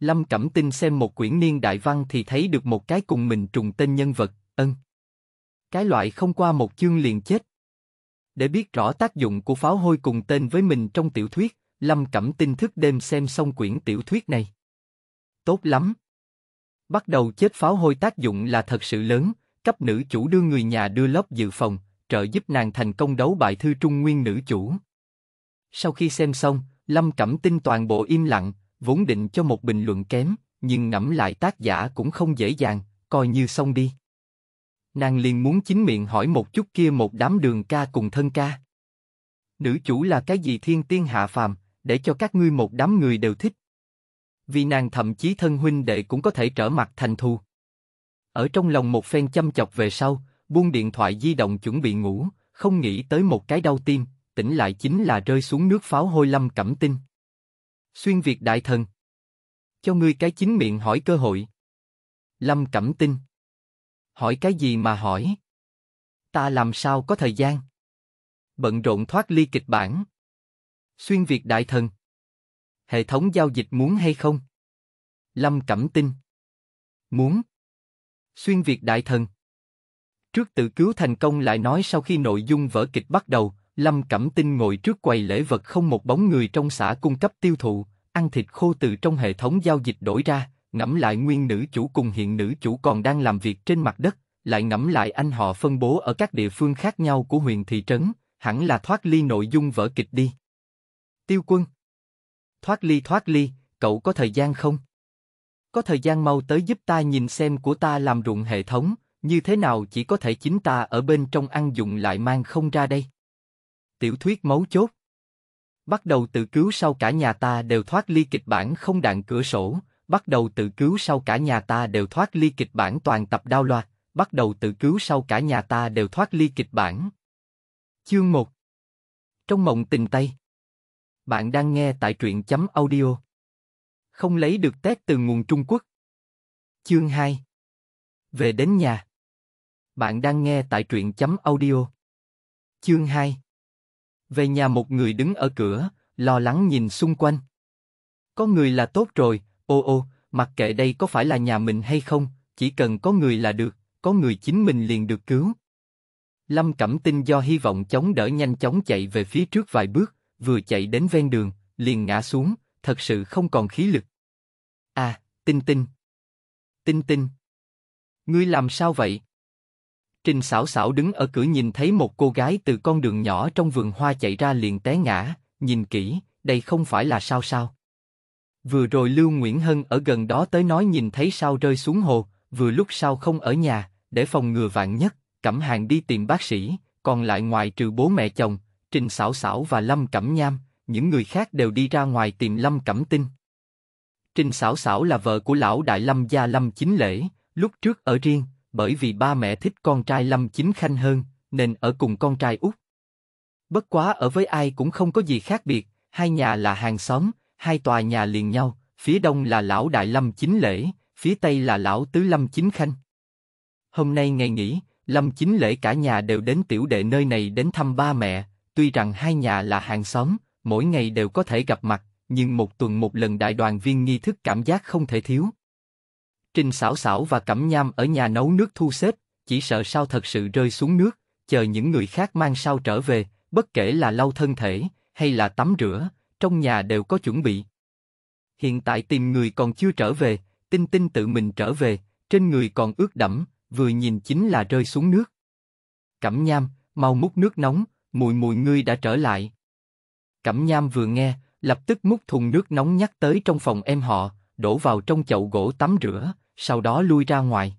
Lâm Cẩm Tinh xem một quyển niên đại văn thì thấy được một cái cùng mình trùng tên nhân vật, ân. Cái loại không qua một chương liền chết. Để biết rõ tác dụng của pháo hôi cùng tên với mình trong tiểu thuyết, Lâm Cẩm Tinh thức đêm xem xong quyển tiểu thuyết này. Tốt lắm. Bắt đầu chết pháo hôi tác dụng là thật sự lớn, cấp nữ chủ đưa người nhà đưa lớp dự phòng, trợ giúp nàng thành công đấu bại thư trung nguyên nữ chủ. Sau khi xem xong, Lâm Cẩm Tinh toàn bộ im lặng, vốn định cho một bình luận kém, nhưng ngẫm lại tác giả cũng không dễ dàng, coi như xong đi. Nàng liền muốn chính miệng hỏi một chút kia một đám đường ca cùng thân ca. Nữ chủ là cái gì thiên tiên hạ phàm, để cho các ngươi một đám người đều thích. Vì nàng thậm chí thân huynh đệ cũng có thể trở mặt thành thù. Ở trong lòng một phen chăm chọc về sau, buông điện thoại di động chuẩn bị ngủ, không nghĩ tới một cái đau tim, tỉnh lại chính là rơi xuống nước pháo hôi lâm cẩm tinh. Xuyên Việt đại thần. Cho ngươi cái chính miệng hỏi cơ hội. Lâm Cẩm Tinh. Hỏi cái gì mà hỏi? Ta làm sao có thời gian? Bận rộn thoát ly kịch bản. Xuyên Việt đại thần. Hệ thống giao dịch muốn hay không? Lâm Cẩm Tinh. Muốn. Xuyên Việt đại thần. Trước tự cứu thành công lại nói sau khi nội dung vở kịch bắt đầu, Lâm Cẩm Tinh ngồi trước quầy lễ vật không một bóng người trong xã cung cấp tiêu thụ, ăn thịt khô từ trong hệ thống giao dịch đổi ra, ngẫm lại nguyên nữ chủ cùng hiện nữ chủ còn đang làm việc trên mặt đất, lại ngẫm lại anh họ phân bố ở các địa phương khác nhau của huyện thị trấn, hẳn là thoát ly nội dung vở kịch đi. Tiêu quân Thoát ly thoát ly, cậu có thời gian không? Có thời gian mau tới giúp ta nhìn xem của ta làm ruộng hệ thống, như thế nào chỉ có thể chính ta ở bên trong ăn dụng lại mang không ra đây tiểu thuyết mấu chốt. Bắt đầu tự cứu sau cả nhà ta đều thoát ly kịch bản không đạn cửa sổ, bắt đầu tự cứu sau cả nhà ta đều thoát ly kịch bản toàn tập đao loạt, bắt đầu tự cứu sau cả nhà ta đều thoát ly kịch bản. Chương 1 Trong mộng tình Tây Bạn đang nghe tại truyện chấm audio. Không lấy được test từ nguồn Trung Quốc. Chương 2 Về đến nhà Bạn đang nghe tại truyện chấm audio. Chương 2 về nhà một người đứng ở cửa, lo lắng nhìn xung quanh. Có người là tốt rồi, ô ô, mặc kệ đây có phải là nhà mình hay không, chỉ cần có người là được, có người chính mình liền được cứu. Lâm Cẩm Tinh do hy vọng chống đỡ nhanh chóng chạy về phía trước vài bước, vừa chạy đến ven đường, liền ngã xuống, thật sự không còn khí lực. À, Tinh Tinh. Tinh Tinh. Ngươi làm sao vậy? Trình Sảo Sảo đứng ở cửa nhìn thấy một cô gái từ con đường nhỏ trong vườn hoa chạy ra liền té ngã, nhìn kỹ, đây không phải là sao sao. Vừa rồi Lưu Nguyễn Hân ở gần đó tới nói nhìn thấy sao rơi xuống hồ, vừa lúc sao không ở nhà, để phòng ngừa vạn nhất, Cẩm Hàng đi tìm bác sĩ, còn lại ngoài trừ bố mẹ chồng, Trình Sảo Sảo và Lâm Cẩm Nham, những người khác đều đi ra ngoài tìm Lâm Cẩm Tinh. Trình Sảo Sảo là vợ của lão đại Lâm gia Lâm Chính Lễ, lúc trước ở riêng, bởi vì ba mẹ thích con trai Lâm Chính Khanh hơn, nên ở cùng con trai út. Bất quá ở với ai cũng không có gì khác biệt, hai nhà là hàng xóm, hai tòa nhà liền nhau, phía đông là lão Đại Lâm Chính Lễ, phía tây là lão Tứ Lâm Chính Khanh. Hôm nay ngày nghỉ, Lâm Chính Lễ cả nhà đều đến tiểu đệ nơi này đến thăm ba mẹ, tuy rằng hai nhà là hàng xóm, mỗi ngày đều có thể gặp mặt, nhưng một tuần một lần đại đoàn viên nghi thức cảm giác không thể thiếu. Trình xảo xảo và cẩm nham ở nhà nấu nước thu xếp, chỉ sợ sao thật sự rơi xuống nước, chờ những người khác mang sao trở về, bất kể là lau thân thể, hay là tắm rửa, trong nhà đều có chuẩn bị. Hiện tại tìm người còn chưa trở về, tinh tinh tự mình trở về, trên người còn ướt đẫm, vừa nhìn chính là rơi xuống nước. Cẩm nham, mau múc nước nóng, mùi mùi ngươi đã trở lại. Cẩm nham vừa nghe, lập tức múc thùng nước nóng nhắc tới trong phòng em họ, đổ vào trong chậu gỗ tắm rửa, sau đó lui ra ngoài.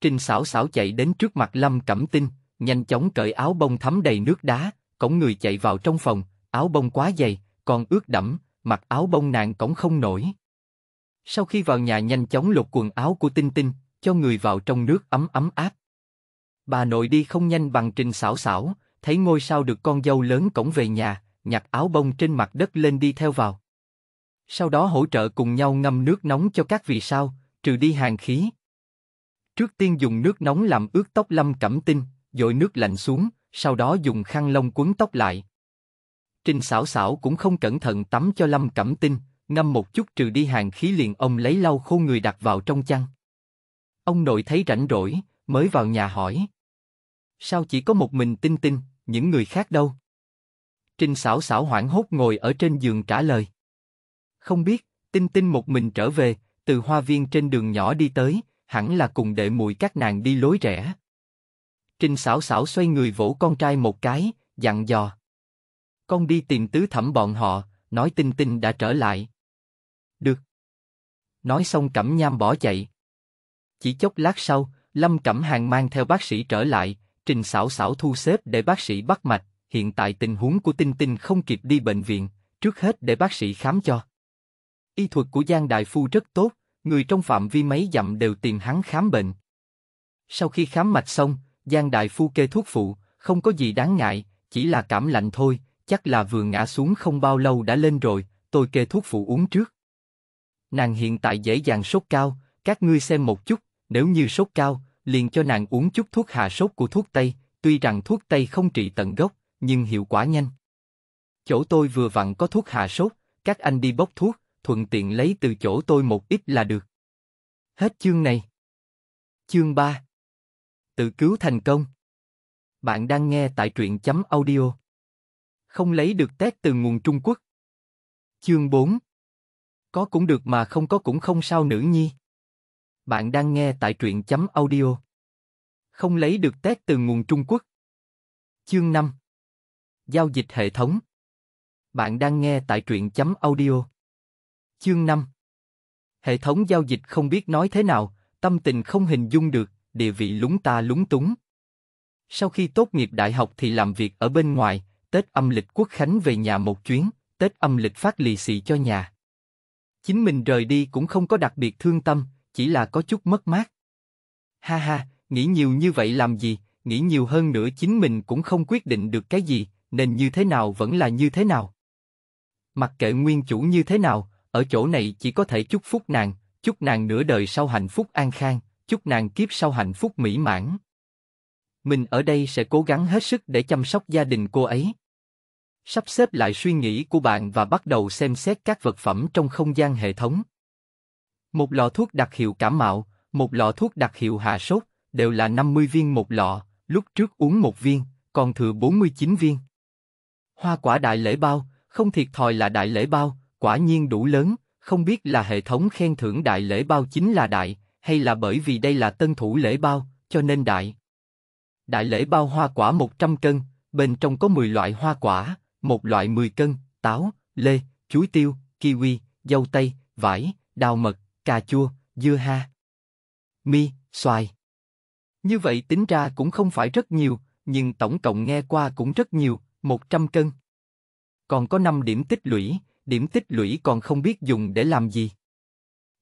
Trình Sảo Sảo chạy đến trước mặt Lâm Cẩm Tinh, nhanh chóng cởi áo bông thấm đầy nước đá, cổng người chạy vào trong phòng, áo bông quá dày, còn ướt đẫm, mặc áo bông nàng cổng không nổi. Sau khi vào nhà nhanh chóng lột quần áo của Tinh Tinh, cho người vào trong nước ấm ấm áp. Bà nội đi không nhanh bằng trình Sảo Sảo, thấy ngôi sao được con dâu lớn cổng về nhà, nhặt áo bông trên mặt đất lên đi theo vào. Sau đó hỗ trợ cùng nhau ngâm nước nóng cho các vì sao, trừ đi hàng khí. Trước tiên dùng nước nóng làm ướt tóc Lâm Cẩm Tinh, dội nước lạnh xuống, sau đó dùng khăn lông quấn tóc lại. Trình xảo xảo cũng không cẩn thận tắm cho Lâm Cẩm Tinh, ngâm một chút trừ đi hàng khí liền ông lấy lau khô người đặt vào trong chăn. Ông nội thấy rảnh rỗi, mới vào nhà hỏi. Sao chỉ có một mình Tinh Tinh, những người khác đâu? Trình xảo xảo hoảng hốt ngồi ở trên giường trả lời. Không biết, Tinh Tinh một mình trở về, từ hoa viên trên đường nhỏ đi tới, hẳn là cùng đệ muội các nàng đi lối rẽ. Trình xảo xảo xoay người vỗ con trai một cái, dặn dò. Con đi tìm tứ thẩm bọn họ, nói tinh tinh đã trở lại. Được. Nói xong cẩm nham bỏ chạy. Chỉ chốc lát sau, Lâm Cẩm Hàng mang theo bác sĩ trở lại, trình xảo xảo thu xếp để bác sĩ bắt mạch, hiện tại tình huống của tinh tinh không kịp đi bệnh viện, trước hết để bác sĩ khám cho. Y thuật của Giang Đại Phu rất tốt, người trong phạm vi mấy dặm đều tìm hắn khám bệnh. Sau khi khám mạch xong, Giang Đại Phu kê thuốc phụ, không có gì đáng ngại, chỉ là cảm lạnh thôi, chắc là vừa ngã xuống không bao lâu đã lên rồi, tôi kê thuốc phụ uống trước. Nàng hiện tại dễ dàng sốt cao, các ngươi xem một chút, nếu như sốt cao, liền cho nàng uống chút thuốc hạ sốt của thuốc Tây, tuy rằng thuốc Tây không trị tận gốc, nhưng hiệu quả nhanh. Chỗ tôi vừa vặn có thuốc hạ sốt, các anh đi bốc thuốc, thuận tiện lấy từ chỗ tôi một ít là được. Hết chương này. Chương 3 Tự cứu thành công Bạn đang nghe tại truyện chấm audio. Không lấy được test từ nguồn Trung Quốc. Chương 4 Có cũng được mà không có cũng không sao nữ nhi. Bạn đang nghe tại truyện chấm audio. Không lấy được test từ nguồn Trung Quốc. Chương 5 Giao dịch hệ thống Bạn đang nghe tại truyện chấm audio Chương 5 Hệ thống giao dịch không biết nói thế nào, tâm tình không hình dung được, địa vị lúng ta lúng túng. Sau khi tốt nghiệp đại học thì làm việc ở bên ngoài, Tết âm lịch quốc khánh về nhà một chuyến, Tết âm lịch phát lì xì cho nhà. Chính mình rời đi cũng không có đặc biệt thương tâm, chỉ là có chút mất mát. Ha ha, nghĩ nhiều như vậy làm gì, nghĩ nhiều hơn nữa chính mình cũng không quyết định được cái gì, nên như thế nào vẫn là như thế nào. Mặc kệ nguyên chủ như thế nào, ở chỗ này chỉ có thể chúc phúc nàng, chúc nàng nửa đời sau hạnh phúc an khang, chúc nàng kiếp sau hạnh phúc mỹ mãn. Mình ở đây sẽ cố gắng hết sức để chăm sóc gia đình cô ấy. Sắp xếp lại suy nghĩ của bạn và bắt đầu xem xét các vật phẩm trong không gian hệ thống. Một lọ thuốc đặc hiệu cảm mạo, một lọ thuốc đặc hiệu hạ sốt, đều là 50 viên một lọ, lúc trước uống một viên, còn thừa 49 viên. Hoa quả đại lễ bao, không thiệt thòi là đại lễ bao, Quả nhiên đủ lớn, không biết là hệ thống khen thưởng đại lễ bao chính là đại, hay là bởi vì đây là tân thủ lễ bao, cho nên đại. Đại lễ bao hoa quả 100 cân, bên trong có 10 loại hoa quả, một loại 10 cân, táo, lê, chuối tiêu, kiwi, dâu tây, vải, đào mật, cà chua, dưa ha. Mi, xoài. Như vậy tính ra cũng không phải rất nhiều, nhưng tổng cộng nghe qua cũng rất nhiều, 100 cân. Còn có 5 điểm tích lũy, điểm tích lũy còn không biết dùng để làm gì.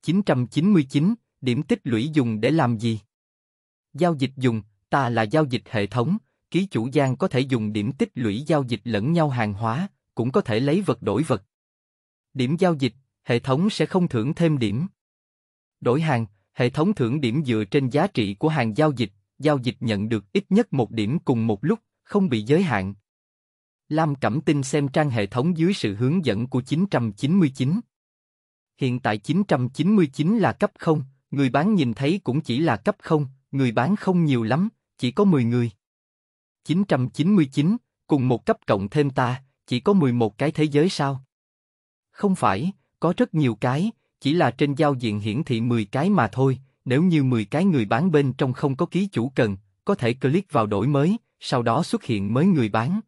999, điểm tích lũy dùng để làm gì? Giao dịch dùng, ta là giao dịch hệ thống, ký chủ gian có thể dùng điểm tích lũy giao dịch lẫn nhau hàng hóa, cũng có thể lấy vật đổi vật. Điểm giao dịch, hệ thống sẽ không thưởng thêm điểm. Đổi hàng, hệ thống thưởng điểm dựa trên giá trị của hàng giao dịch, giao dịch nhận được ít nhất một điểm cùng một lúc, không bị giới hạn, Lam Cẩm Tinh xem trang hệ thống dưới sự hướng dẫn của 999. Hiện tại 999 là cấp 0, người bán nhìn thấy cũng chỉ là cấp 0, người bán không nhiều lắm, chỉ có 10 người. 999, cùng một cấp cộng thêm ta, chỉ có 11 cái thế giới sao? Không phải, có rất nhiều cái, chỉ là trên giao diện hiển thị 10 cái mà thôi, nếu như 10 cái người bán bên trong không có ký chủ cần, có thể click vào đổi mới, sau đó xuất hiện mới người bán.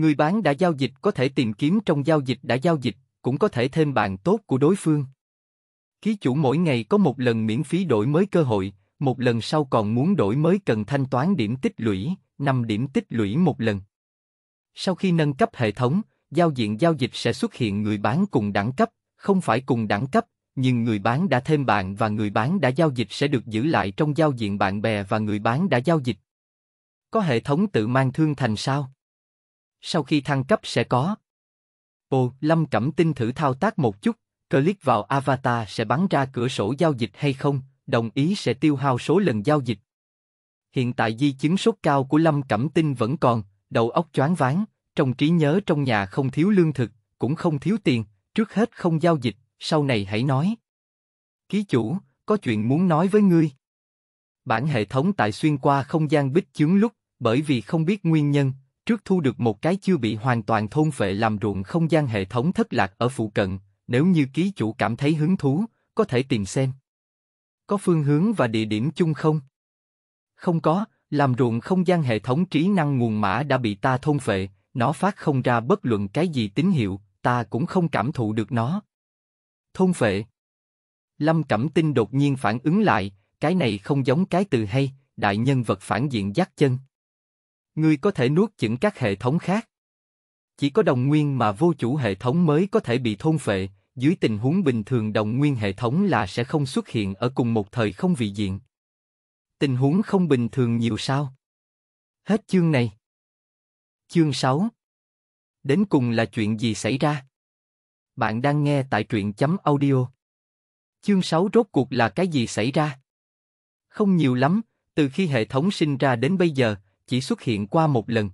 Người bán đã giao dịch có thể tìm kiếm trong giao dịch đã giao dịch, cũng có thể thêm bạn tốt của đối phương. Ký chủ mỗi ngày có một lần miễn phí đổi mới cơ hội, một lần sau còn muốn đổi mới cần thanh toán điểm tích lũy, 5 điểm tích lũy một lần. Sau khi nâng cấp hệ thống, giao diện giao dịch sẽ xuất hiện người bán cùng đẳng cấp, không phải cùng đẳng cấp, nhưng người bán đã thêm bạn và người bán đã giao dịch sẽ được giữ lại trong giao diện bạn bè và người bán đã giao dịch. Có hệ thống tự mang thương thành sao? sau khi thăng cấp sẽ có. Ồ, Lâm Cẩm Tinh thử thao tác một chút, click vào avatar sẽ bắn ra cửa sổ giao dịch hay không, đồng ý sẽ tiêu hao số lần giao dịch. Hiện tại di chứng sốt cao của Lâm Cẩm Tinh vẫn còn, đầu óc choáng váng, trong trí nhớ trong nhà không thiếu lương thực, cũng không thiếu tiền, trước hết không giao dịch, sau này hãy nói. Ký chủ, có chuyện muốn nói với ngươi. Bản hệ thống tại xuyên qua không gian bích chướng lúc, bởi vì không biết nguyên nhân, trước thu được một cái chưa bị hoàn toàn thôn phệ làm ruộng không gian hệ thống thất lạc ở phụ cận, nếu như ký chủ cảm thấy hứng thú, có thể tìm xem. Có phương hướng và địa điểm chung không? Không có, làm ruộng không gian hệ thống trí năng nguồn mã đã bị ta thôn phệ, nó phát không ra bất luận cái gì tín hiệu, ta cũng không cảm thụ được nó. Thôn phệ Lâm Cẩm Tinh đột nhiên phản ứng lại, cái này không giống cái từ hay, đại nhân vật phản diện giác chân ngươi có thể nuốt chửng các hệ thống khác. Chỉ có đồng nguyên mà vô chủ hệ thống mới có thể bị thôn phệ, dưới tình huống bình thường đồng nguyên hệ thống là sẽ không xuất hiện ở cùng một thời không vị diện. Tình huống không bình thường nhiều sao? Hết chương này. Chương 6 Đến cùng là chuyện gì xảy ra? Bạn đang nghe tại truyện chấm audio. Chương 6 rốt cuộc là cái gì xảy ra? Không nhiều lắm, từ khi hệ thống sinh ra đến bây giờ, chỉ xuất hiện qua một lần.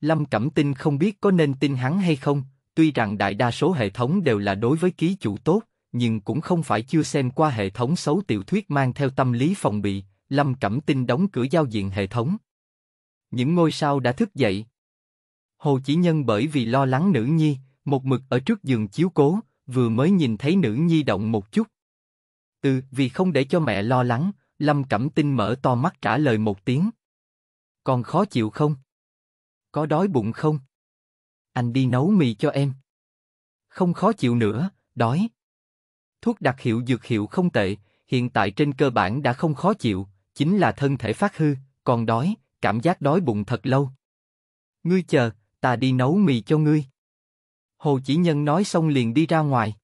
Lâm Cẩm Tinh không biết có nên tin hắn hay không, tuy rằng đại đa số hệ thống đều là đối với ký chủ tốt, nhưng cũng không phải chưa xem qua hệ thống xấu tiểu thuyết mang theo tâm lý phòng bị, Lâm Cẩm Tinh đóng cửa giao diện hệ thống. Những ngôi sao đã thức dậy. Hồ Chỉ Nhân bởi vì lo lắng nữ nhi, một mực ở trước giường chiếu cố, vừa mới nhìn thấy nữ nhi động một chút. từ vì không để cho mẹ lo lắng, Lâm Cẩm Tinh mở to mắt trả lời một tiếng. Còn khó chịu không? Có đói bụng không? Anh đi nấu mì cho em. Không khó chịu nữa, đói. Thuốc đặc hiệu dược hiệu không tệ, hiện tại trên cơ bản đã không khó chịu, chính là thân thể phát hư, còn đói, cảm giác đói bụng thật lâu. Ngươi chờ, ta đi nấu mì cho ngươi. Hồ Chỉ Nhân nói xong liền đi ra ngoài.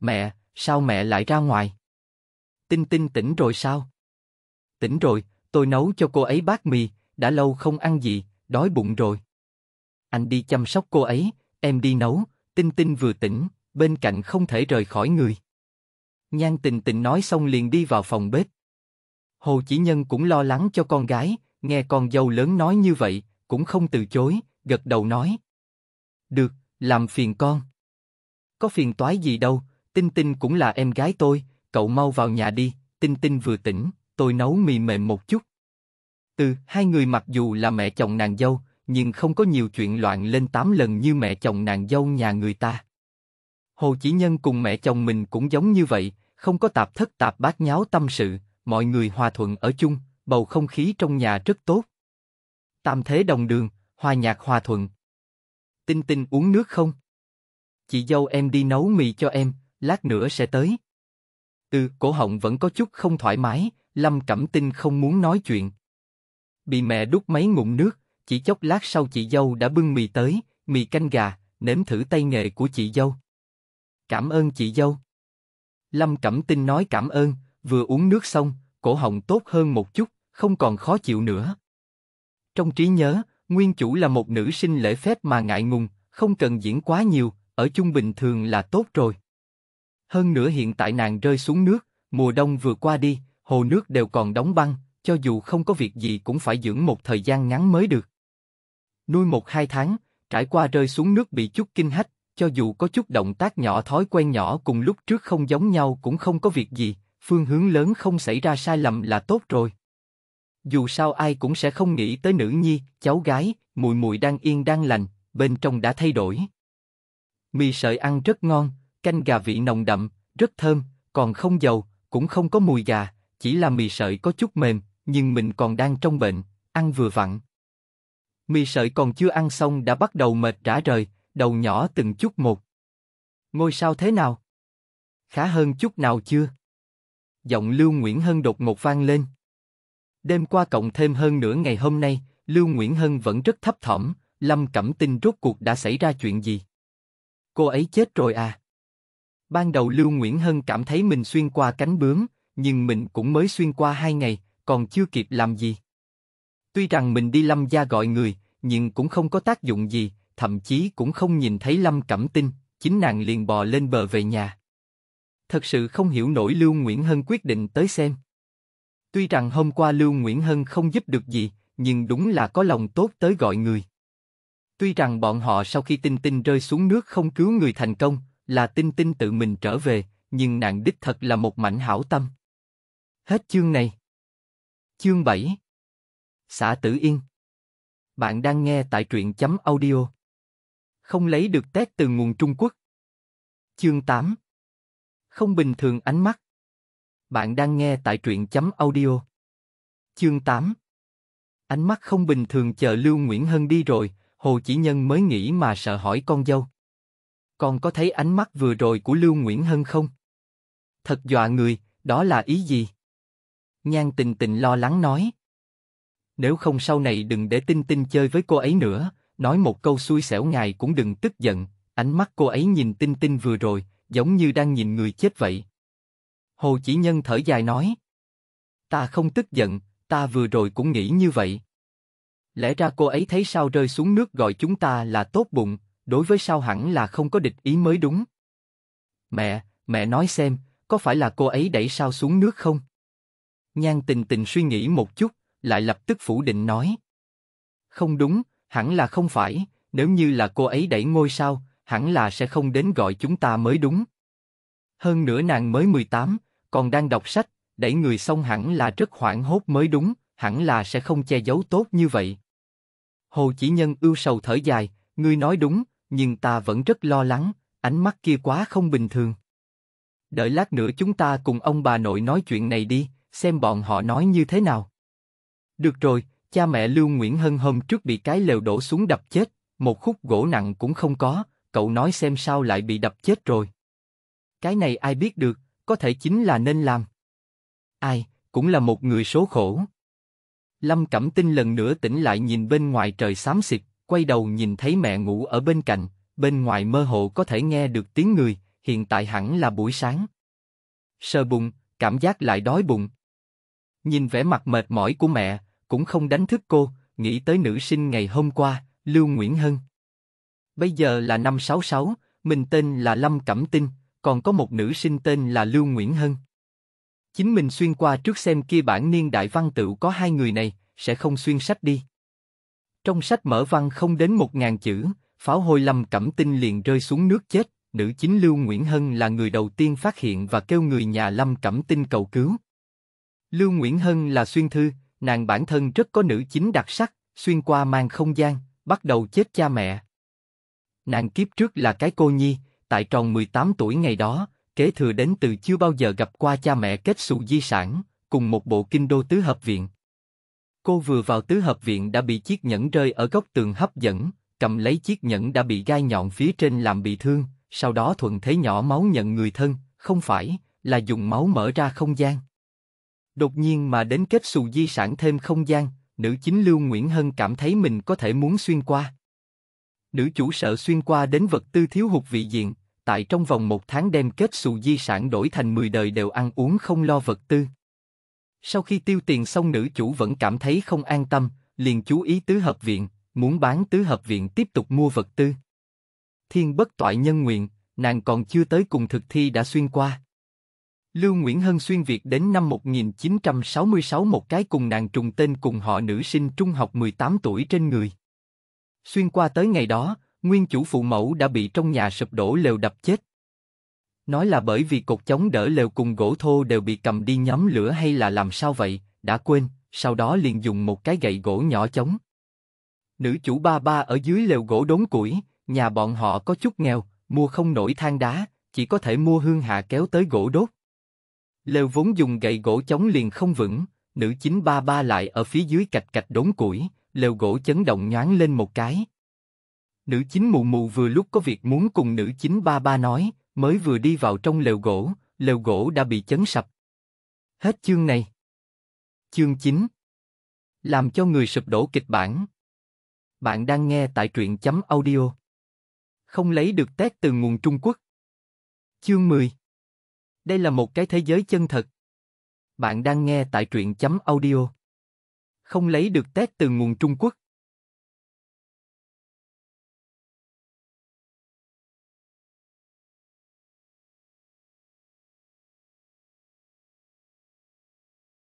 Mẹ, sao mẹ lại ra ngoài? Tinh Tinh tỉnh rồi sao? Tỉnh rồi, tôi nấu cho cô ấy bát mì, đã lâu không ăn gì, đói bụng rồi. Anh đi chăm sóc cô ấy, em đi nấu, Tinh Tinh vừa tỉnh, bên cạnh không thể rời khỏi người. Nhan Tình Tình nói xong liền đi vào phòng bếp. Hồ Chỉ Nhân cũng lo lắng cho con gái, nghe con dâu lớn nói như vậy, cũng không từ chối, gật đầu nói. Được, làm phiền con. Có phiền toái gì đâu, Tinh Tinh cũng là em gái tôi, cậu mau vào nhà đi, Tinh Tinh vừa tỉnh, tôi nấu mì mềm một chút. Từ hai người mặc dù là mẹ chồng nàng dâu, nhưng không có nhiều chuyện loạn lên tám lần như mẹ chồng nàng dâu nhà người ta. Hồ Chỉ Nhân cùng mẹ chồng mình cũng giống như vậy, không có tạp thất tạp bát nháo tâm sự, mọi người hòa thuận ở chung, bầu không khí trong nhà rất tốt. Tam thế đồng đường, hòa nhạc hòa thuận. Tinh Tinh uống nước không? Chị dâu em đi nấu mì cho em, lát nữa sẽ tới. Từ cổ họng vẫn có chút không thoải mái, Lâm Cẩm Tinh không muốn nói chuyện bị mẹ đút mấy ngụm nước, chỉ chốc lát sau chị dâu đã bưng mì tới, mì canh gà, nếm thử tay nghề của chị dâu. Cảm ơn chị dâu. Lâm Cẩm Tinh nói cảm ơn, vừa uống nước xong, cổ họng tốt hơn một chút, không còn khó chịu nữa. Trong trí nhớ, nguyên chủ là một nữ sinh lễ phép mà ngại ngùng, không cần diễn quá nhiều, ở chung bình thường là tốt rồi. Hơn nữa hiện tại nàng rơi xuống nước, mùa đông vừa qua đi, hồ nước đều còn đóng băng, cho dù không có việc gì cũng phải dưỡng một thời gian ngắn mới được. Nuôi một hai tháng, trải qua rơi xuống nước bị chút kinh hách, cho dù có chút động tác nhỏ thói quen nhỏ cùng lúc trước không giống nhau cũng không có việc gì, phương hướng lớn không xảy ra sai lầm là tốt rồi. Dù sao ai cũng sẽ không nghĩ tới nữ nhi, cháu gái, mùi mùi đang yên đang lành, bên trong đã thay đổi. Mì sợi ăn rất ngon, canh gà vị nồng đậm, rất thơm, còn không dầu, cũng không có mùi gà, chỉ là mì sợi có chút mềm, nhưng mình còn đang trong bệnh, ăn vừa vặn. Mì sợi còn chưa ăn xong đã bắt đầu mệt rã rời, đầu nhỏ từng chút một. Ngôi sao thế nào? Khá hơn chút nào chưa? Giọng Lưu Nguyễn Hân đột ngột vang lên. Đêm qua cộng thêm hơn nửa ngày hôm nay, Lưu Nguyễn Hân vẫn rất thấp thỏm, Lâm Cẩm Tinh rốt cuộc đã xảy ra chuyện gì? Cô ấy chết rồi à? Ban đầu Lưu Nguyễn Hân cảm thấy mình xuyên qua cánh bướm, nhưng mình cũng mới xuyên qua hai ngày, còn chưa kịp làm gì. Tuy rằng mình đi lâm gia gọi người, nhưng cũng không có tác dụng gì, thậm chí cũng không nhìn thấy lâm cẩm tinh, chính nàng liền bò lên bờ về nhà. Thật sự không hiểu nổi Lưu Nguyễn Hân quyết định tới xem. Tuy rằng hôm qua Lưu Nguyễn Hân không giúp được gì, nhưng đúng là có lòng tốt tới gọi người. Tuy rằng bọn họ sau khi Tinh Tinh rơi xuống nước không cứu người thành công, là Tinh Tinh tự mình trở về, nhưng nàng đích thật là một mảnh hảo tâm. Hết chương này. Chương 7 Xã Tử Yên Bạn đang nghe tại truyện chấm audio. Không lấy được tét từ nguồn Trung Quốc. Chương 8 Không bình thường ánh mắt. Bạn đang nghe tại truyện chấm audio. Chương 8 Ánh mắt không bình thường chờ Lưu Nguyễn Hân đi rồi, Hồ Chỉ Nhân mới nghĩ mà sợ hỏi con dâu. Con có thấy ánh mắt vừa rồi của Lưu Nguyễn Hân không? Thật dọa người, đó là ý gì? Nhan tình tình lo lắng nói. Nếu không sau này đừng để tinh tinh chơi với cô ấy nữa, nói một câu xui xẻo ngài cũng đừng tức giận, ánh mắt cô ấy nhìn tinh tinh vừa rồi, giống như đang nhìn người chết vậy. Hồ Chỉ Nhân thở dài nói. Ta không tức giận, ta vừa rồi cũng nghĩ như vậy. Lẽ ra cô ấy thấy sao rơi xuống nước gọi chúng ta là tốt bụng, đối với sao hẳn là không có địch ý mới đúng. Mẹ, mẹ nói xem, có phải là cô ấy đẩy sao xuống nước không? Nhan tình tình suy nghĩ một chút, lại lập tức phủ định nói. Không đúng, hẳn là không phải, nếu như là cô ấy đẩy ngôi sao, hẳn là sẽ không đến gọi chúng ta mới đúng. Hơn nữa nàng mới 18, còn đang đọc sách, đẩy người xong hẳn là rất hoảng hốt mới đúng, hẳn là sẽ không che giấu tốt như vậy. Hồ Chỉ Nhân ưu sầu thở dài, ngươi nói đúng, nhưng ta vẫn rất lo lắng, ánh mắt kia quá không bình thường. Đợi lát nữa chúng ta cùng ông bà nội nói chuyện này đi, xem bọn họ nói như thế nào. Được rồi, cha mẹ Lưu Nguyễn Hân hôm trước bị cái lều đổ xuống đập chết, một khúc gỗ nặng cũng không có, cậu nói xem sao lại bị đập chết rồi. Cái này ai biết được, có thể chính là nên làm. Ai, cũng là một người số khổ. Lâm Cẩm Tinh lần nữa tỉnh lại nhìn bên ngoài trời xám xịt, quay đầu nhìn thấy mẹ ngủ ở bên cạnh, bên ngoài mơ hồ có thể nghe được tiếng người, hiện tại hẳn là buổi sáng. Sờ bụng, cảm giác lại đói bụng, Nhìn vẻ mặt mệt mỏi của mẹ, cũng không đánh thức cô, nghĩ tới nữ sinh ngày hôm qua, Lưu Nguyễn Hân. Bây giờ là năm 66, mình tên là Lâm Cẩm Tinh, còn có một nữ sinh tên là Lưu Nguyễn Hân. Chính mình xuyên qua trước xem kia bản niên đại văn tự có hai người này, sẽ không xuyên sách đi. Trong sách mở văn không đến một ngàn chữ, pháo hôi Lâm Cẩm Tinh liền rơi xuống nước chết, nữ chính Lưu Nguyễn Hân là người đầu tiên phát hiện và kêu người nhà Lâm Cẩm Tinh cầu cứu. Lưu Nguyễn Hân là xuyên thư, nàng bản thân rất có nữ chính đặc sắc, xuyên qua mang không gian, bắt đầu chết cha mẹ. Nàng kiếp trước là cái cô nhi, tại tròn 18 tuổi ngày đó, kế thừa đến từ chưa bao giờ gặp qua cha mẹ kết xù di sản, cùng một bộ kinh đô tứ hợp viện. Cô vừa vào tứ hợp viện đã bị chiếc nhẫn rơi ở góc tường hấp dẫn, cầm lấy chiếc nhẫn đã bị gai nhọn phía trên làm bị thương, sau đó thuận thế nhỏ máu nhận người thân, không phải là dùng máu mở ra không gian. Đột nhiên mà đến kết xù di sản thêm không gian, nữ chính Lưu Nguyễn Hân cảm thấy mình có thể muốn xuyên qua. Nữ chủ sợ xuyên qua đến vật tư thiếu hụt vị diện, tại trong vòng một tháng đem kết xù di sản đổi thành 10 đời đều ăn uống không lo vật tư. Sau khi tiêu tiền xong nữ chủ vẫn cảm thấy không an tâm, liền chú ý tứ hợp viện, muốn bán tứ hợp viện tiếp tục mua vật tư. Thiên bất toại nhân nguyện, nàng còn chưa tới cùng thực thi đã xuyên qua. Lưu Nguyễn Hân xuyên Việt đến năm 1966 một cái cùng nàng trùng tên cùng họ nữ sinh trung học 18 tuổi trên người. Xuyên qua tới ngày đó, nguyên chủ phụ mẫu đã bị trong nhà sụp đổ lều đập chết. Nói là bởi vì cột chống đỡ lều cùng gỗ thô đều bị cầm đi nhóm lửa hay là làm sao vậy, đã quên, sau đó liền dùng một cái gậy gỗ nhỏ chống. Nữ chủ ba ba ở dưới lều gỗ đốn củi, nhà bọn họ có chút nghèo, mua không nổi than đá, chỉ có thể mua hương hạ kéo tới gỗ đốt Lều vốn dùng gậy gỗ chống liền không vững, nữ chính ba ba lại ở phía dưới cạch cạch đốn củi, lều gỗ chấn động nhoáng lên một cái. Nữ chính mù mù vừa lúc có việc muốn cùng nữ chính ba ba nói, mới vừa đi vào trong lều gỗ, lều gỗ đã bị chấn sập. Hết chương này. Chương 9 Làm cho người sụp đổ kịch bản Bạn đang nghe tại truyện chấm audio Không lấy được tét từ nguồn Trung Quốc Chương 10 đây là một cái thế giới chân thật. Bạn đang nghe tại truyện chấm audio. Không lấy được test từ nguồn Trung Quốc.